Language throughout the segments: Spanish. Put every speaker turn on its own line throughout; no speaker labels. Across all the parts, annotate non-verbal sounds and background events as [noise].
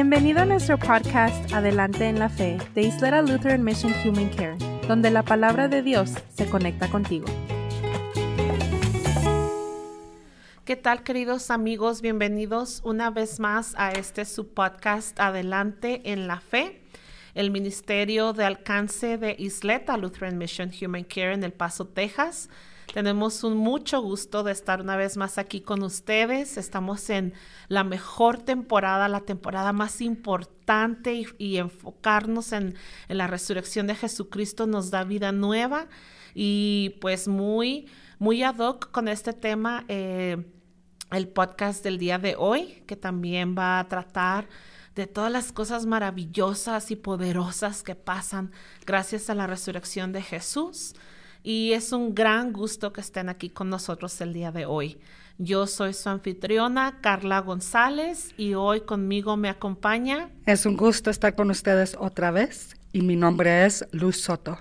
Bienvenido a nuestro podcast Adelante en la Fe de Isleta Lutheran Mission Human Care, donde la palabra de Dios se conecta contigo. ¿Qué tal queridos amigos? Bienvenidos una vez más a este su podcast Adelante en la Fe el Ministerio de Alcance de Isleta Lutheran Mission Human Care en El Paso, Texas. Tenemos un mucho gusto de estar una vez más aquí con ustedes. Estamos en la mejor temporada, la temporada más importante y, enfocarnos en, la resurrección de Jesucristo nos da vida nueva y pues muy, muy ad hoc con este tema. Eh, el podcast del día de hoy, que también va a tratar de todas las cosas maravillosas y poderosas que pasan gracias a la resurrección de Jesús y es un gran gusto que estén aquí con nosotros el día de hoy. Yo soy su anfitriona Carla González y hoy conmigo me acompaña.
Es un gusto estar con ustedes otra vez y mi nombre es Luz Soto.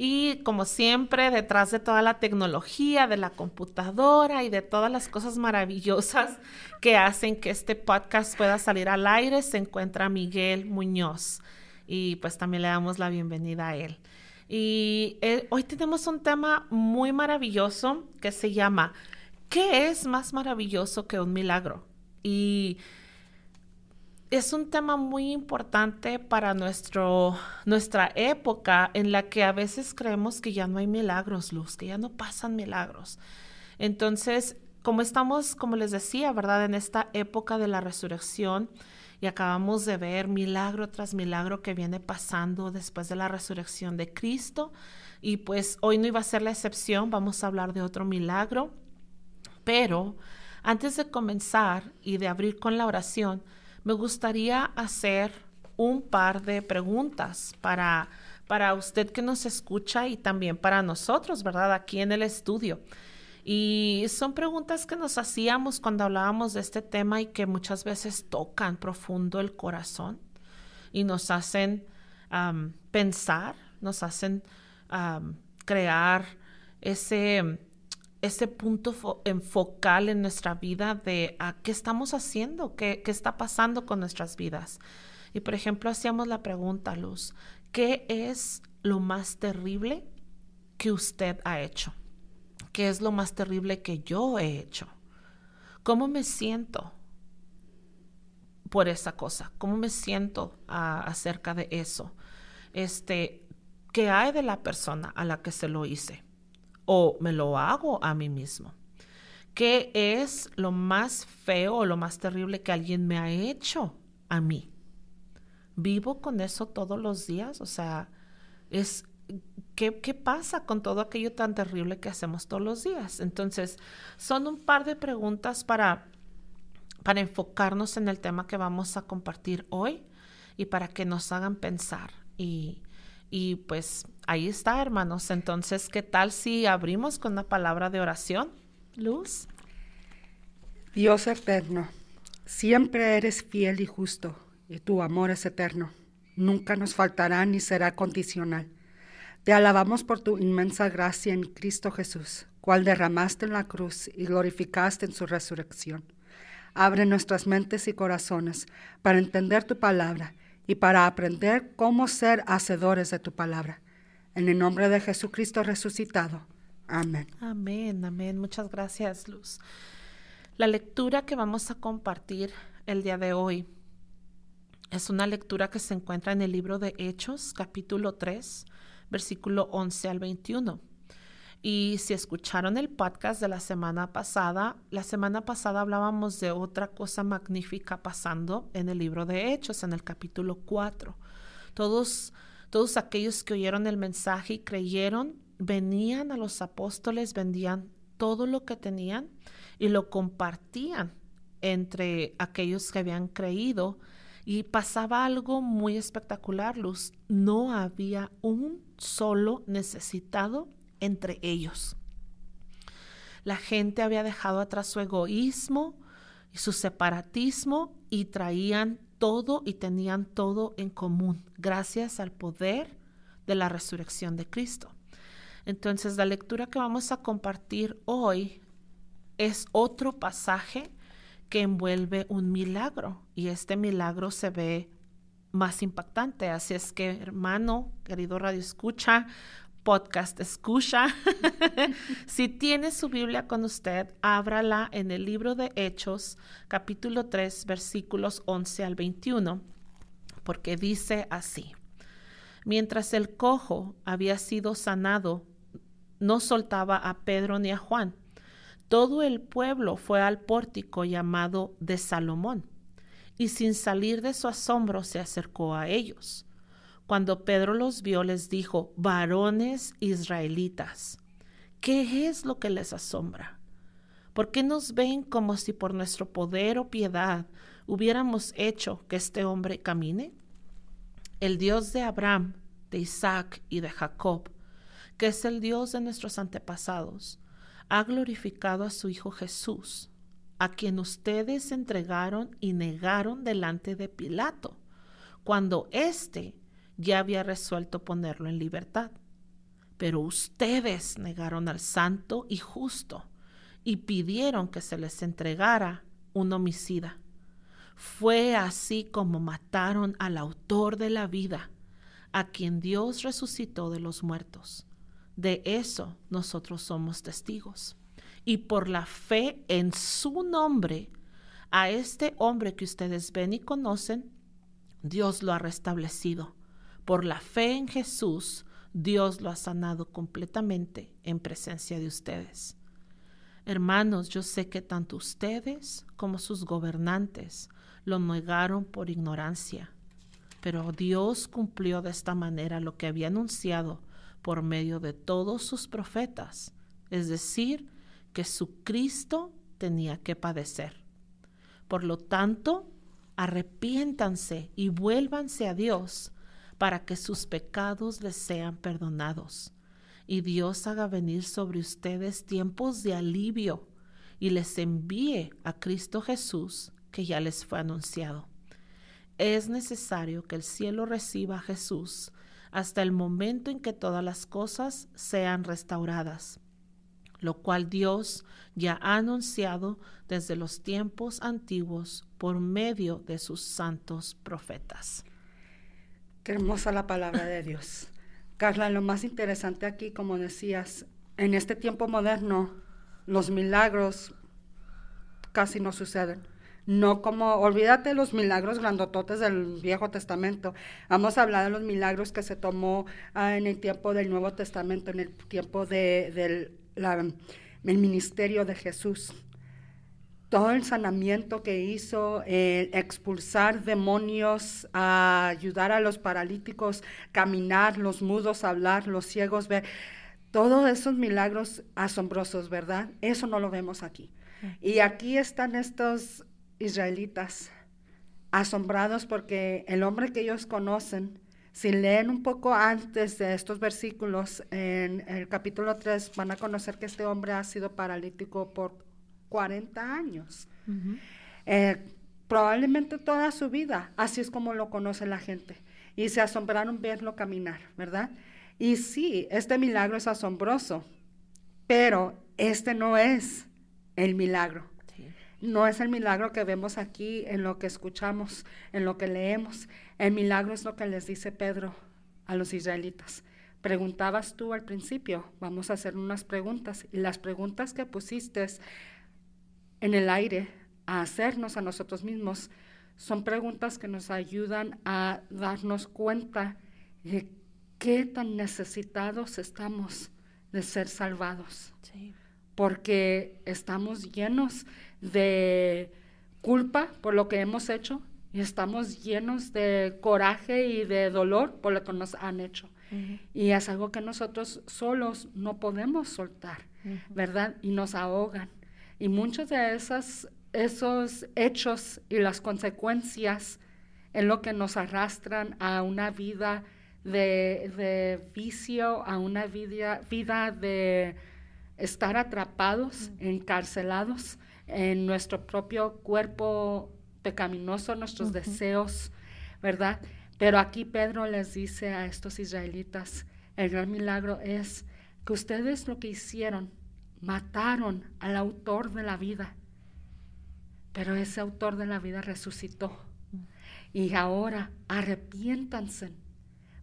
Y como siempre, detrás de toda la tecnología, de la computadora y de todas las cosas maravillosas que hacen que este podcast pueda salir al aire, se encuentra Miguel Muñoz. Y pues también le damos la bienvenida a él. Y eh, hoy tenemos un tema muy maravilloso que se llama ¿Qué es más maravilloso que un milagro? Y es un tema muy importante para nuestra época en la que a veces creemos que ya no hay milagros, Luz, que ya no pasan milagros. Entonces, como estamos, como les decía, ¿verdad? En esta época de la resurrección, y acabamos de ver milagro tras milagro que viene pasando después de la resurrección de Cristo. Y pues hoy no iba a ser la excepción, vamos a hablar de otro milagro. Pero antes de comenzar y de abrir con la oración, me gustaría hacer un par de preguntas para, para usted que nos escucha y también para nosotros, ¿verdad? Aquí en el estudio. Y son preguntas que nos hacíamos cuando hablábamos de este tema y que muchas veces tocan profundo el corazón y nos hacen pensar, nos hacen crear ese, ese punto focal en nuestra vida de ah, qué estamos haciendo, ¿Qué, qué está pasando con nuestras vidas. Y por ejemplo, hacíamos la pregunta, Luz, ¿qué es lo más terrible que usted ha hecho? ¿Qué es lo más terrible que yo he hecho? ¿Cómo me siento por esa cosa? ¿Cómo me siento ah, acerca de eso? Este, ¿Qué hay de la persona a la que se lo hice? ¿O me lo hago a mí mismo? ¿Qué es lo más feo o lo más terrible que alguien me ha hecho a mí? Vivo con eso todos los días, o sea, es ¿Qué, pasa con todo aquello tan terrible que hacemos todos los días? Entonces, son un par de preguntas para, para enfocarnos en el tema que vamos a compartir hoy y para que nos hagan pensar. Y, y pues ahí está, hermanos. Entonces, ¿qué tal si abrimos con una palabra de oración? Luz.
Dios eterno, siempre eres fiel y justo, y tu amor es eterno. Nunca nos faltará ni será condicional. Te alabamos por tu inmensa gracia en Cristo Jesús, cual derramaste en la cruz y glorificaste en su resurrección. Abre nuestras mentes y corazones para entender tu palabra y para aprender cómo ser hacedores de tu palabra. En el nombre de Jesucristo resucitado. Amén.
Amén,
amén. Muchas gracias,
Luz. La lectura que vamos a compartir el día de hoy es una lectura que se encuentra en el libro de Hechos, capítulo 3, versículo 11 al 21. Y si escucharon el podcast de la semana pasada, la semana pasada hablábamos de otra cosa magnífica pasando en el libro de Hechos, en el capítulo 4. Todos, todos aquellos que oyeron el mensaje y creyeron, venían a los apóstoles, vendían todo lo que tenían y lo compartían entre aquellos que habían creído y pasaba algo muy espectacular, Luz. No había un solo necesitado entre ellos. La gente había dejado atrás su egoísmo y su separatismo y traían todo y tenían todo en común, gracias al poder de la resurrección de Cristo. Entonces, la lectura que vamos a compartir hoy es otro pasaje que envuelve un milagro y este milagro se ve más impactante. Así es que, hermano, querido radio escucha, podcast escucha, [laughs] si tiene su Biblia con usted, ábrala en el libro de Hechos, capítulo 3, versículos 11 al 21, porque dice así. Mientras el cojo había sido sanado, no soltaba a Pedro ni a Juan todo el pueblo fue al pórtico llamado de Salomón, y sin salir de su asombro se acercó a ellos. Cuando Pedro los vio, les dijo, varones israelitas, ¿qué es lo que les asombra? ¿Por qué nos ven como si por nuestro poder o piedad hubiéramos hecho que este hombre camine? El Dios de Abraham, de Isaac y de Jacob, que es el Dios de nuestros antepasados, ha glorificado a su Hijo Jesús, a quien ustedes entregaron y negaron delante de Pilato, cuando éste ya había resuelto ponerlo en libertad. Pero ustedes negaron al santo y justo y pidieron que se les entregara un homicida. Fue así como mataron al autor de la vida, a quien Dios resucitó de los muertos. De eso nosotros somos testigos. Y por la fe en su nombre, a este hombre que ustedes ven y conocen, Dios lo ha restablecido. Por la fe en Jesús, Dios lo ha sanado completamente en presencia de ustedes. Hermanos, yo sé que tanto ustedes como sus gobernantes lo negaron por ignorancia, pero Dios cumplió de esta manera lo que había anunciado por medio de todos sus profetas, es decir, que su Cristo tenía que padecer. Por lo tanto, arrepiéntanse y vuélvanse a Dios para que sus pecados les sean perdonados. Y Dios haga venir sobre ustedes tiempos de alivio y les envíe a Cristo Jesús, que ya les fue anunciado. Es necesario que el cielo reciba a Jesús hasta el momento en que todas las cosas sean restauradas, lo cual Dios ya ha anunciado desde los tiempos antiguos por medio de sus santos profetas.
Qué hermosa la palabra de Dios. Carla, lo más interesante aquí, como decías, en este tiempo moderno, los milagros casi no suceden no como, olvídate de los milagros grandototes del Viejo Testamento, vamos a hablar de los milagros que se tomó ah, en el tiempo del Nuevo Testamento, en el tiempo del ministerio de Jesús. Todo el sanamiento que hizo, expulsar demonios, ayudar a los paralíticos, caminar, los mudos hablar, los ciegos ver todos esos milagros asombrosos, ¿verdad? Eso no lo vemos aquí. Y aquí están estos israelitas, asombrados porque el hombre que ellos conocen, si leen un poco antes de estos versículos, en el capítulo 3, van a conocer que este hombre ha sido paralítico por 40 años. Eh, probablemente toda su vida, así es como lo conoce la gente. Y se asombraron verlo caminar, ¿verdad? Y sí, este milagro es asombroso, pero este no es el milagro. No es el milagro que vemos aquí en lo que escuchamos, en lo que leemos. El milagro es lo que les dice Pedro a los israelitas. Preguntabas tú al principio, vamos a hacer unas preguntas. Y las preguntas que pusiste en el aire a hacernos a nosotros mismos son preguntas que nos ayudan a darnos cuenta de qué tan necesitados estamos de ser salvados. Sí porque estamos llenos de culpa por lo que hemos hecho y estamos llenos de coraje y de dolor por lo que nos han hecho. Y es algo que nosotros solos no podemos soltar, ¿verdad? Y nos ahogan. Y muchos de esas, esos hechos y las consecuencias es lo que nos arrastran a una vida de, de vicio, a una vida, vida de estar atrapados, encarcelados en nuestro propio cuerpo pecaminoso, nuestros deseos, ¿verdad? Pero aquí Pedro les dice a estos israelitas, el gran milagro es que ustedes lo que hicieron, mataron al autor de la vida, pero ese autor de la vida resucitó. Y ahora arrepiéntanse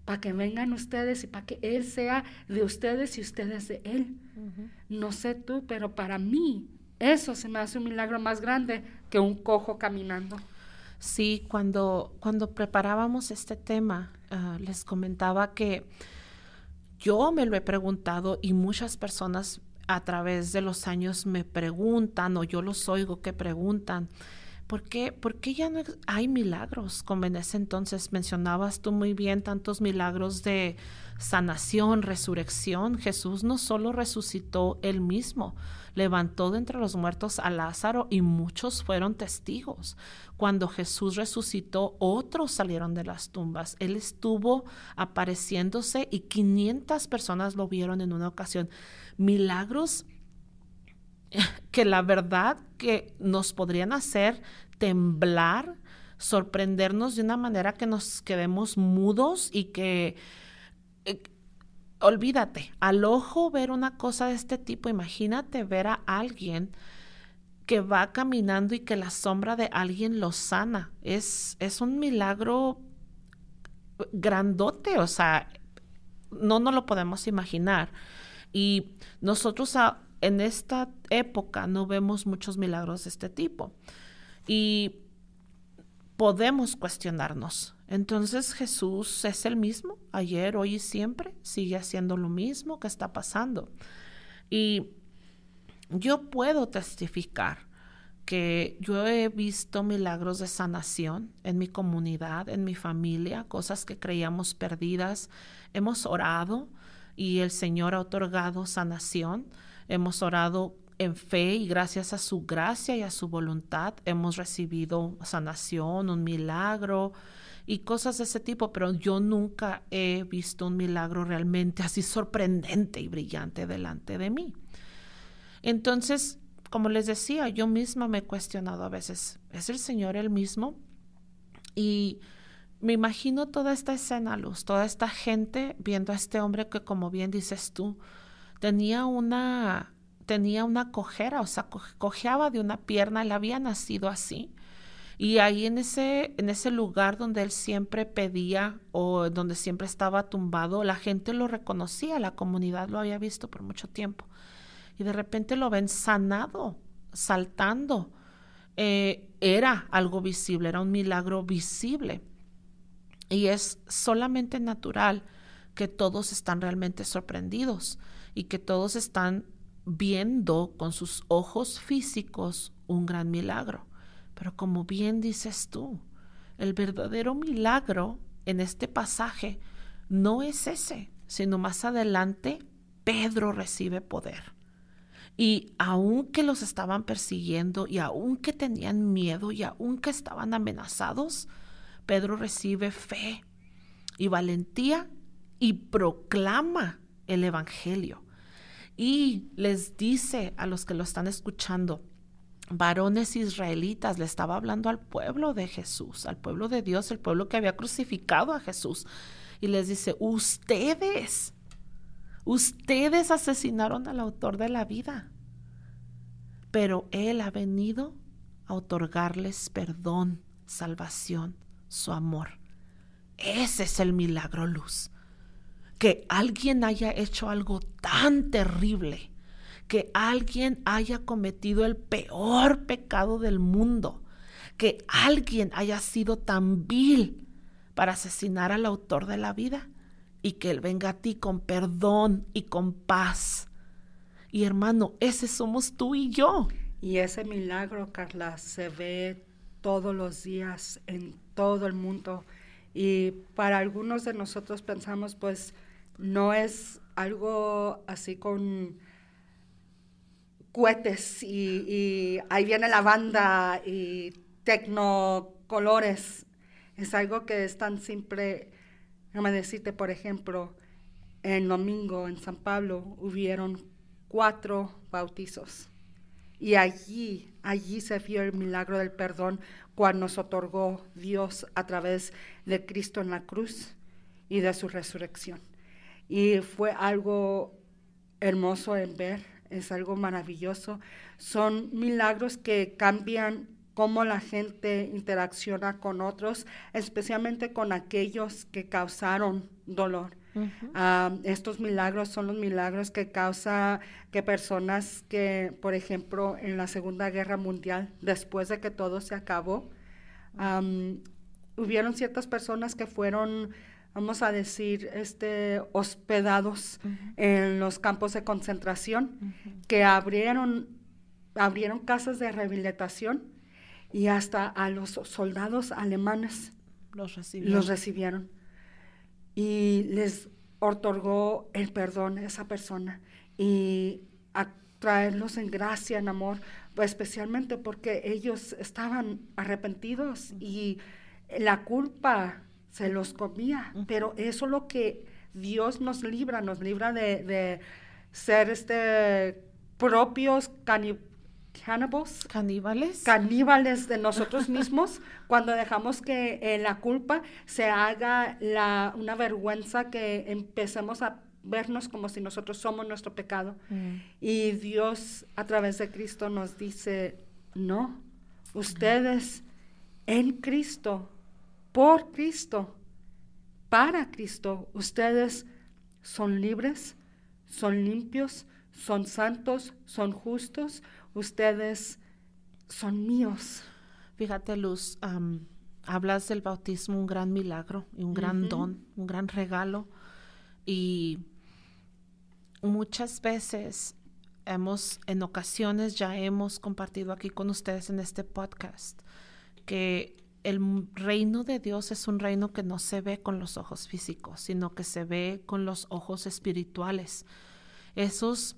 para que vengan ustedes y para que Él sea de ustedes y ustedes de Él. No sé tú, pero para mí eso se me hace un milagro más grande que un cojo caminando. Sí, cuando, cuando preparábamos
este tema, ah, les comentaba que yo me lo he preguntado y muchas personas a través de los años me preguntan o yo los oigo que preguntan ¿Por qué, ¿Por qué ya no hay milagros? Como en ese entonces mencionabas tú muy bien tantos milagros de sanación, resurrección. Jesús no solo resucitó él mismo, levantó de entre los muertos a Lázaro y muchos fueron testigos. Cuando Jesús resucitó, otros salieron de las tumbas. Él estuvo apareciéndose y 500 personas lo vieron en una ocasión. Milagros [laughs] que la verdad que nos podrían hacer temblar, sorprendernos de una manera que nos quedemos mudos y que... Eh, olvídate, al ojo ver una cosa de este tipo, imagínate ver a alguien que va caminando y que la sombra de alguien lo sana. Es, es un milagro grandote, o sea, no nos lo podemos imaginar. Y nosotros a, en esta época no vemos muchos milagros de este tipo y podemos cuestionarnos. Entonces Jesús es el mismo, ayer, hoy y siempre, sigue haciendo lo mismo que está pasando. Y yo puedo testificar que yo he visto milagros de sanación en mi comunidad, en mi familia, cosas que creíamos perdidas. Hemos orado y el Señor ha otorgado sanación. Hemos orado en fe y gracias a su gracia y a su voluntad hemos recibido sanación, un milagro y cosas de ese tipo, pero yo nunca he visto un milagro realmente así sorprendente y brillante delante de mí. Entonces, como les decía, yo misma me he cuestionado a veces, ¿es el Señor el mismo? Y me imagino toda esta escena, Luz, toda esta gente viendo a este hombre que, como bien dices tú, tenía una, tenía una cojera, o sea, cojeaba de una pierna, él había nacido así. Y ahí en ese, en ese lugar donde él siempre pedía o donde siempre estaba tumbado, la gente lo reconocía, la comunidad lo había visto por mucho tiempo. Y de repente lo ven sanado, saltando. Eh, era algo visible, era un milagro visible. Y es solamente natural que todos están realmente sorprendidos y que todos están viendo con sus ojos físicos un gran milagro. Pero como bien dices tú, el verdadero milagro en este pasaje no es ese, sino más adelante Pedro recibe poder. Y aunque los estaban persiguiendo y aunque tenían miedo y aunque estaban amenazados, Pedro recibe fe y valentía y proclama el Evangelio y les dice a los que lo están escuchando, varones israelitas, le estaba hablando al pueblo de Jesús, al pueblo de Dios, el pueblo que había crucificado a Jesús, y les dice, ustedes, ustedes asesinaron al autor de la vida, pero él ha venido a otorgarles perdón, salvación, su amor. Ese es el milagro luz que alguien haya hecho algo tan terrible, que alguien haya cometido el peor pecado del mundo, que alguien haya sido tan vil para asesinar al autor de la vida y que él venga a ti con perdón y con paz. Y hermano, ese
somos tú y yo. Y ese milagro, Carla, se ve todos los días en todo el mundo. Y para algunos de nosotros pensamos, pues, no es algo así con cohetes y, ahí viene la banda y tecnocolores. Es algo que es tan simple. decirte, por ejemplo, el domingo en San Pablo hubieron cuatro bautizos. Y allí, allí se vio el milagro del perdón cuando nos otorgó Dios a través de Cristo en la cruz y de su resurrección y fue algo hermoso en ver, es algo maravilloso. Son milagros que cambian cómo la gente interacciona con otros, especialmente con aquellos que causaron dolor. Ah, estos milagros son los milagros que causa que personas que, por ejemplo, en la Segunda Guerra Mundial, después de que todo se acabó, hubieron ciertas personas que fueron vamos a decir, este, hospedados en los campos de concentración, que abrieron, abrieron casas de rehabilitación y hasta a los soldados alemanes los recibieron. Los recibieron y les otorgó el perdón a esa persona y a traerlos en gracia, en amor, especialmente porque ellos estaban arrepentidos y la culpa se los comía. Pero eso es lo que Dios nos libra, nos libra de, ser este propios caníbales. Caníbales. de nosotros [laughs] mismos cuando dejamos que eh, la culpa se haga la, una vergüenza que empecemos a vernos como si nosotros somos nuestro pecado. Mm. Y Dios a través de Cristo nos dice, no, ustedes en Cristo por Cristo, para Cristo. Ustedes son libres, son limpios, son santos, son justos. Ustedes son
míos. Fíjate, Luz, hablas del bautismo, un gran milagro y un gran don, un gran regalo. Y muchas veces hemos, en ocasiones ya hemos compartido aquí con ustedes en este podcast, que el reino de Dios es un reino que no se ve con los ojos físicos, sino que se ve con los ojos espirituales. Esos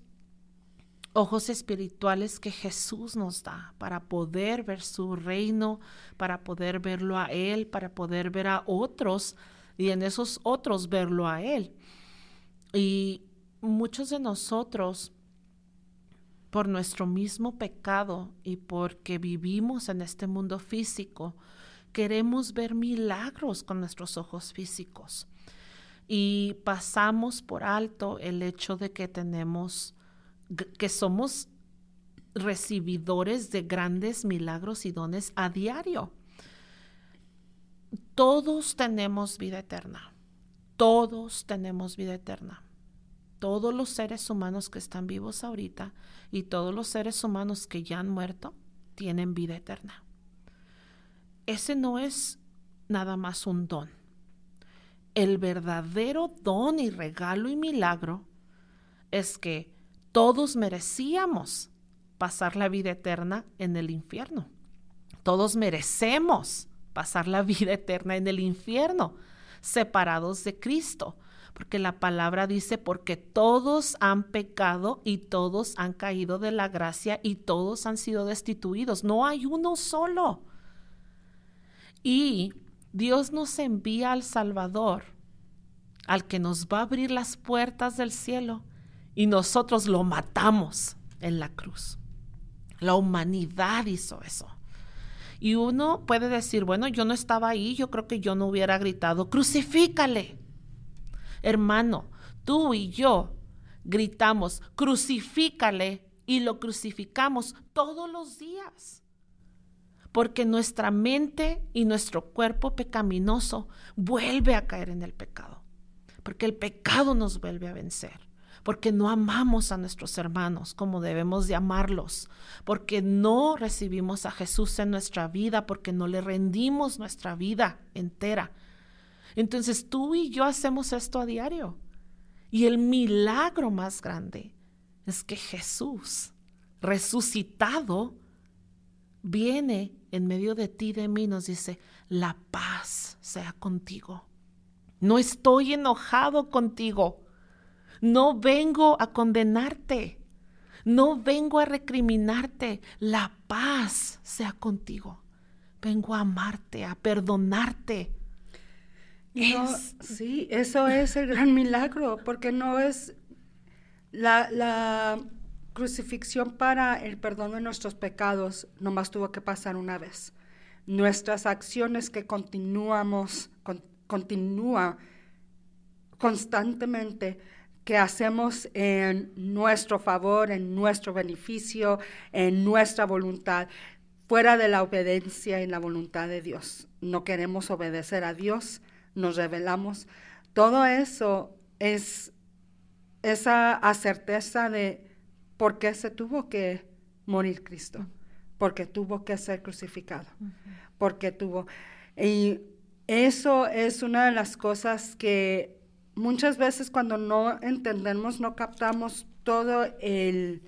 ojos espirituales que Jesús nos da para poder ver su reino, para poder verlo a Él, para poder ver a otros y en esos otros verlo a Él. Y muchos de nosotros, por nuestro mismo pecado y porque vivimos en este mundo físico, Queremos ver milagros con nuestros ojos físicos y pasamos por alto el hecho de que tenemos, que somos recibidores de grandes milagros y dones a diario. Todos tenemos vida eterna, todos tenemos vida eterna. Todos los seres humanos que están vivos ahorita y todos los seres humanos que ya han muerto tienen vida eterna ese no es nada más un don. El verdadero don y regalo y milagro es que todos merecíamos pasar la vida eterna en el infierno. Todos merecemos pasar la vida eterna en el infierno, separados de Cristo, porque la palabra dice, porque todos han pecado y todos han caído de la gracia y todos han sido destituidos. No hay uno solo. Y Dios nos envía al Salvador, al que nos va a abrir las puertas del cielo, y nosotros lo matamos en la cruz. La humanidad hizo eso. Y uno puede decir, bueno, yo no estaba ahí, yo creo que yo no hubiera gritado, crucifícale. Hermano, tú y yo gritamos, crucifícale y lo crucificamos todos los días porque nuestra mente y nuestro cuerpo pecaminoso vuelve a caer en el pecado, porque el pecado nos vuelve a vencer, porque no amamos a nuestros hermanos como debemos de amarlos, porque no recibimos a Jesús en nuestra vida, porque no le rendimos nuestra vida entera. Entonces tú y yo hacemos esto a diario. Y el milagro más grande es que Jesús, resucitado, viene en medio de ti, de mí, nos dice, la paz sea contigo. No estoy enojado contigo. No vengo a condenarte. No vengo a recriminarte. La paz sea
contigo. Vengo a amarte, a perdonarte. Sí, eso es el gran milagro, porque no es la, la crucifixión para el perdón de nuestros pecados nomás tuvo que pasar una vez. Nuestras acciones que continuamos, continúa constantemente, que hacemos en nuestro favor, en nuestro beneficio, en nuestra voluntad, fuera de la obediencia y la voluntad de Dios. No queremos obedecer a Dios, nos rebelamos. Todo eso es esa certeza de ¿Por qué se tuvo que morir Cristo? Porque tuvo que ser crucificado. Porque tuvo... Y eso es una de las cosas que muchas veces cuando no entendemos, no captamos todo el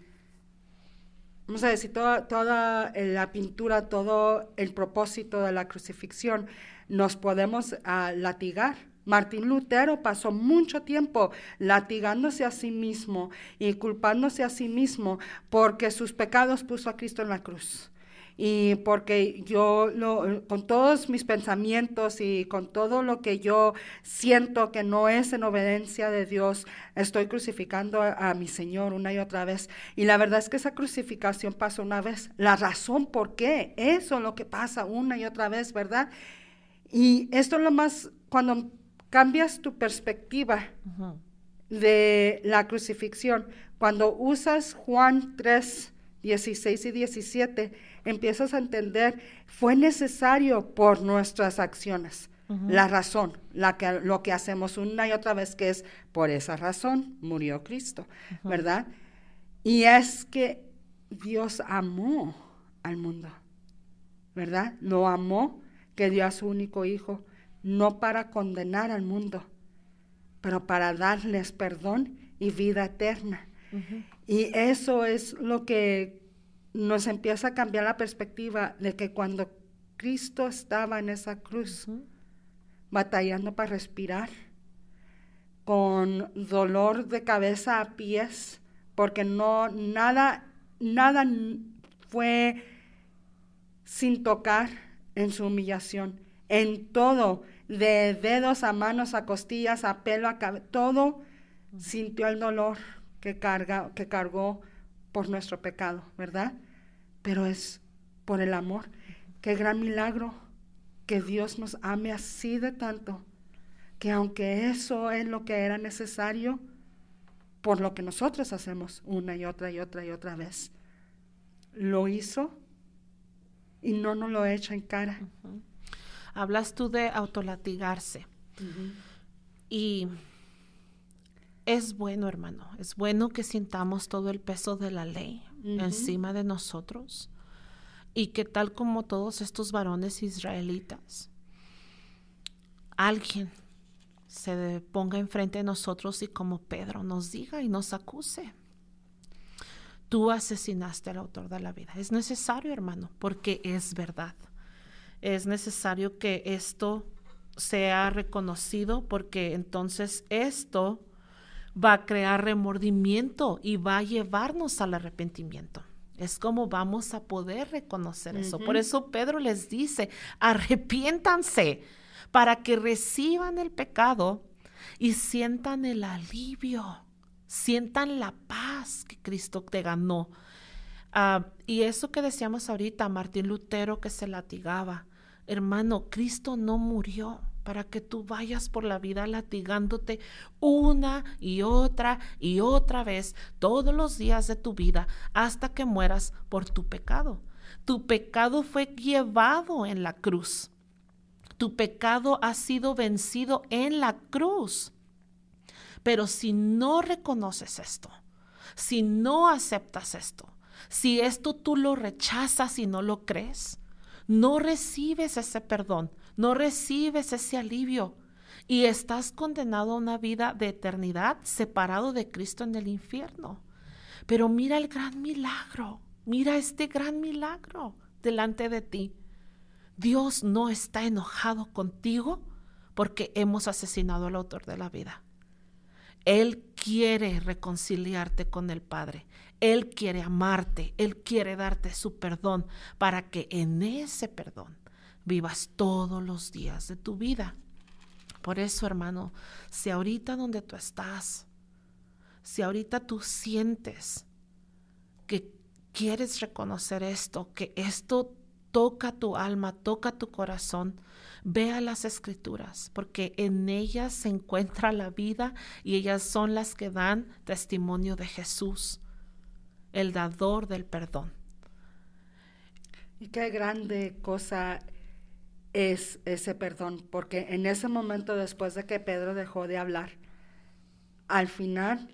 vamos a decir, toda, toda, la pintura, todo el propósito de la crucifixión, nos podemos latigar Martín Lutero pasó mucho tiempo latigándose a sí mismo y culpándose a sí mismo porque sus pecados puso a Cristo en la cruz y porque yo con todos mis pensamientos y con todo lo que yo siento que no es en obediencia de Dios, estoy crucificando a, mi Señor una y otra vez. Y la verdad es que esa crucificación pasa una vez. La razón por qué, eso es lo que pasa una y otra vez, ¿verdad? Y esto es lo más, cuando cambias tu perspectiva de la crucifixión. Cuando usas Juan 3, 16 y 17, empiezas a entender, fue necesario por nuestras acciones. La razón, lo que hacemos una y otra vez, que es por esa razón murió Cristo, ¿verdad? Y es que Dios amó al mundo, ¿verdad? Lo amó, que dio a su único hijo no para condenar al mundo, pero para darles perdón y vida eterna. Y eso es lo que nos empieza a cambiar la perspectiva de que cuando Cristo estaba en esa cruz, batallando para respirar, con dolor de cabeza a pies, porque no nada fue sin tocar en su humillación en todo, de dedos a manos, a costillas, a pelo, a cabeza, todo sintió el dolor que, carga, que cargó por nuestro pecado, ¿verdad? Pero es por el amor. Qué gran milagro que Dios nos ame así de tanto, que aunque eso es lo que era necesario, por lo que nosotros hacemos una y otra y otra y otra vez, lo hizo y no nos lo echa en cara. Hablas tú de autolatigarse.
Y es bueno, hermano, es bueno que sintamos todo el peso de la ley encima de nosotros y que tal como todos estos varones israelitas, alguien se ponga enfrente de nosotros y como Pedro nos diga y nos acuse. Tú asesinaste al autor de la vida. Es necesario, hermano, porque es verdad es necesario que esto sea reconocido porque entonces esto va a crear remordimiento y va a llevarnos al arrepentimiento. Es como vamos a poder reconocer eso. Por eso Pedro les dice, arrepiéntanse para que reciban el pecado y sientan el alivio, sientan la paz que Cristo te ganó. Ah, y eso que decíamos ahorita, Martín Lutero que se latigaba, Hermano, Cristo no murió para que tú vayas por la vida latigándote una y otra y otra vez todos los días de tu vida hasta que mueras por tu pecado. Tu pecado fue llevado en la cruz. Tu pecado ha sido vencido en la cruz. Pero si no reconoces esto, si no aceptas esto, si esto tú lo rechazas y no lo crees, no recibes ese perdón, no recibes ese alivio y estás condenado a una vida de eternidad separado de Cristo en el infierno. Pero mira el gran milagro, mira este gran milagro delante de ti. Dios no está enojado contigo porque hemos asesinado al autor de la vida. Él quiere reconciliarte con el Padre. Él quiere amarte, Él quiere darte su perdón para que en ese perdón vivas todos los días de tu vida. Por eso, hermano, si ahorita donde tú estás, si ahorita tú sientes que quieres reconocer esto, que esto toca tu alma, toca tu corazón, vea las escrituras, porque en ellas se encuentra la vida y ellas son las que dan testimonio de Jesús el dador del perdón.
Y qué grande cosa es ese perdón, porque en ese momento después de que Pedro dejó de hablar, al final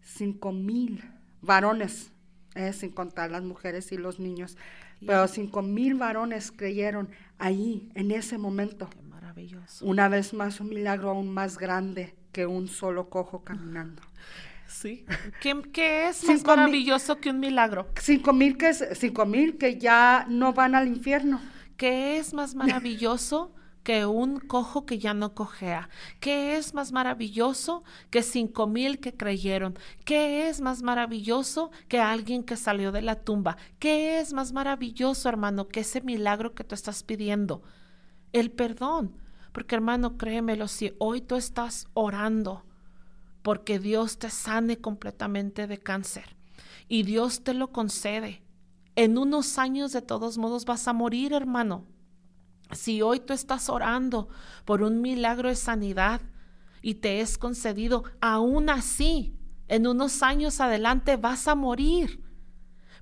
cinco mil varones, eh, sin contar las mujeres y los niños, pero cinco mil varones creyeron ahí en ese momento. Qué
maravilloso. Una
vez más un milagro aún más grande que un solo cojo caminando. Ah. Sí. ¿Qué, es más maravilloso que un milagro? Cinco mil que, cinco mil que ya no van al
infierno. ¿Qué es más maravilloso? [laughs] que un cojo que ya no cojea? ¿Qué es más maravilloso que cinco mil que creyeron? ¿Qué es más maravilloso que alguien que salió de la tumba? ¿Qué es más maravilloso, hermano, que ese milagro que tú estás pidiendo? El perdón. Porque, hermano, créemelo, si hoy tú estás orando porque Dios te sane completamente de cáncer y Dios te lo concede. En unos años de todos modos vas a morir, hermano. Si hoy tú estás orando por un milagro de sanidad y te es concedido, aún así, en unos años adelante vas a morir.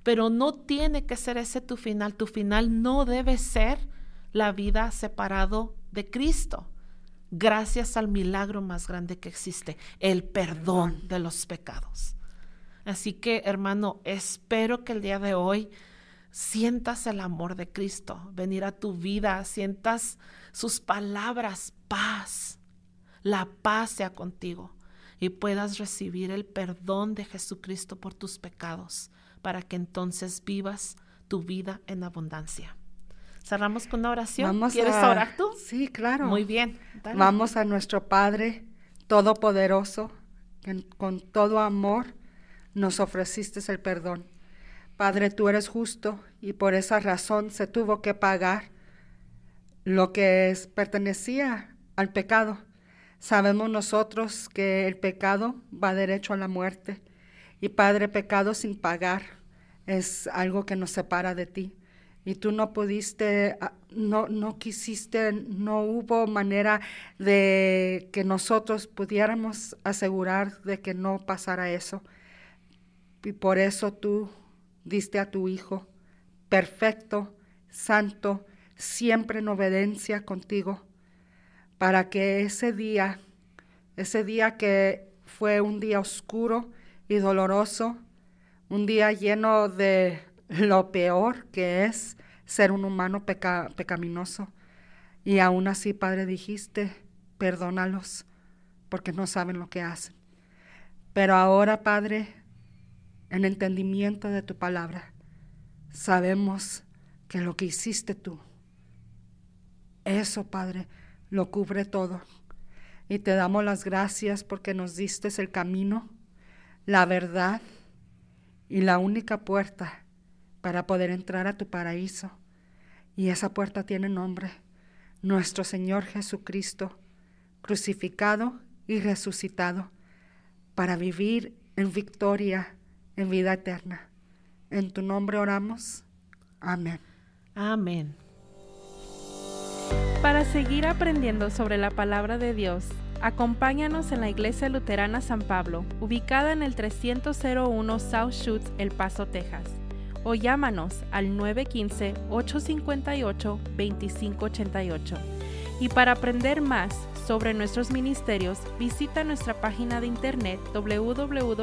Pero no tiene que ser ese tu final. Tu final no debe ser la vida separado de Cristo gracias al milagro más grande que existe, el perdón de los pecados. Así que, hermano, espero que el día de hoy sientas el amor de Cristo venir a tu vida, sientas sus palabras, paz. La paz sea contigo y puedas recibir el perdón de Jesucristo por tus pecados, para que entonces vivas tu vida en abundancia. Cerramos con una oración. ¿Quieres orar tú?
Sí, claro. Muy bien. Vamos a nuestro Padre Todopoderoso, que con todo amor nos ofreciste el perdón. Padre, tú eres justo y por esa razón se tuvo que pagar lo que es, pertenecía al pecado. Sabemos nosotros que el pecado va derecho a la muerte. Y Padre, pecado sin pagar es algo que nos separa de ti y tú no pudiste, ah, no, no quisiste, no hubo manera de que nosotros pudiéramos asegurar de que no pasara eso. Y por eso tú diste a tu Hijo, perfecto, santo, siempre en obediencia contigo, para que ese día, ese día que fue un día oscuro y doloroso, un día lleno de lo peor que es ser un humano pecaminoso. Y aún así, Padre, dijiste, perdónalos, porque no saben lo que hacen. Pero ahora, Padre, en entendimiento de tu palabra, sabemos que lo que hiciste tú, eso, Padre, lo cubre todo. Y te damos las gracias porque nos diste el camino, la verdad y la única puerta para poder entrar a tu paraíso. Y esa puerta tiene nombre, nuestro Señor Jesucristo, crucificado y resucitado, para vivir en victoria, en vida eterna. En tu nombre oramos. Amén. Amén. Para seguir aprendiendo sobre la palabra de Dios,
acompáñanos en la Iglesia Luterana San Pablo, ubicada en el 301 South Shoots, El Paso, Texas o llámanos al 915-858-2588. Y para aprender más sobre nuestros ministerios, visita nuestra página de internet www.ylm.org.